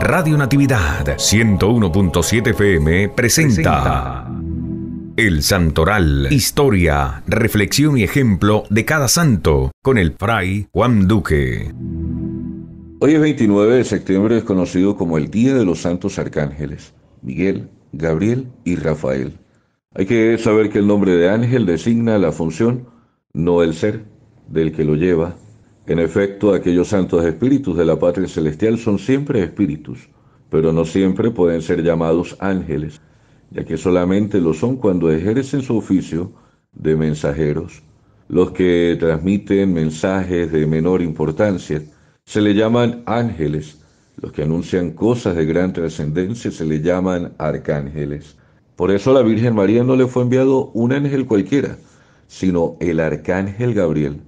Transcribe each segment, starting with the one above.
Radio Natividad 101.7 FM presenta, El Santoral, historia, reflexión y ejemplo de cada santo con el fray Juan Duque. Hoy es 29 de septiembre, es conocido como el Día de los Santos Arcángeles, Miguel, Gabriel y Rafael. Hay que saber que el nombre de ángel designa la función, no el ser del que lo lleva, en efecto, aquellos santos espíritus de la patria celestial son siempre espíritus, pero no siempre pueden ser llamados ángeles, ya que solamente lo son cuando ejercen su oficio de mensajeros. Los que transmiten mensajes de menor importancia se le llaman ángeles, los que anuncian cosas de gran trascendencia se le llaman arcángeles. Por eso la Virgen María no le fue enviado un ángel cualquiera, sino el arcángel Gabriel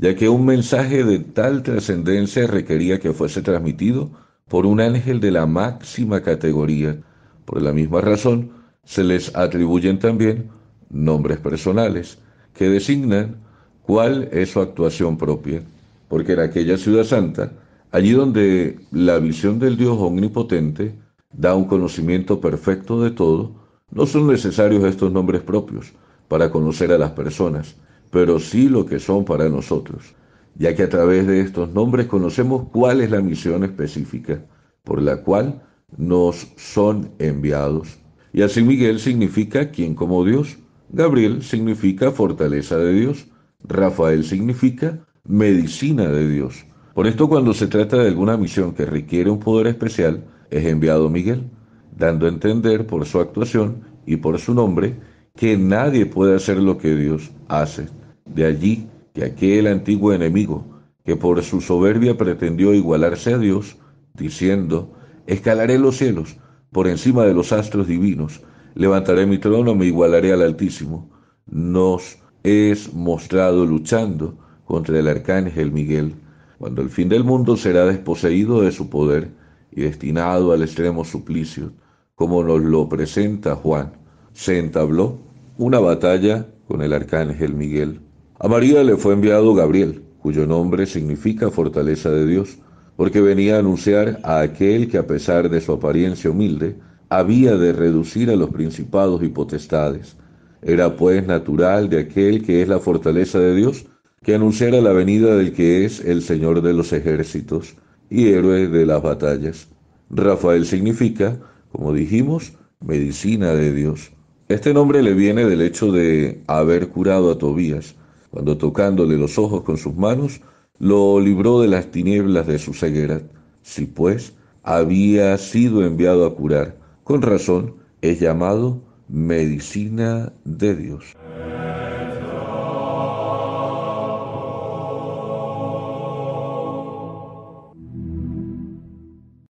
ya que un mensaje de tal trascendencia requería que fuese transmitido por un ángel de la máxima categoría. Por la misma razón, se les atribuyen también nombres personales que designan cuál es su actuación propia, porque en aquella ciudad santa, allí donde la visión del Dios omnipotente da un conocimiento perfecto de todo, no son necesarios estos nombres propios para conocer a las personas, pero sí lo que son para nosotros, ya que a través de estos nombres conocemos cuál es la misión específica por la cual nos son enviados. Y así Miguel significa quien como Dios, Gabriel significa fortaleza de Dios, Rafael significa medicina de Dios. Por esto cuando se trata de alguna misión que requiere un poder especial, es enviado Miguel, dando a entender por su actuación y por su nombre que nadie puede hacer lo que Dios hace. De allí que aquel antiguo enemigo, que por su soberbia pretendió igualarse a Dios, diciendo, escalaré los cielos por encima de los astros divinos, levantaré mi trono, me igualaré al Altísimo, nos es mostrado luchando contra el arcángel Miguel, cuando el fin del mundo será desposeído de su poder y destinado al extremo suplicio, como nos lo presenta Juan. Se entabló una batalla con el arcángel Miguel. A María le fue enviado Gabriel, cuyo nombre significa fortaleza de Dios, porque venía a anunciar a aquel que a pesar de su apariencia humilde, había de reducir a los principados y potestades. Era pues natural de aquel que es la fortaleza de Dios, que anunciara la venida del que es el Señor de los ejércitos y héroe de las batallas. Rafael significa, como dijimos, medicina de Dios. Este nombre le viene del hecho de haber curado a Tobías, cuando tocándole los ojos con sus manos, lo libró de las tinieblas de su ceguera. Si pues había sido enviado a curar, con razón es llamado medicina de Dios.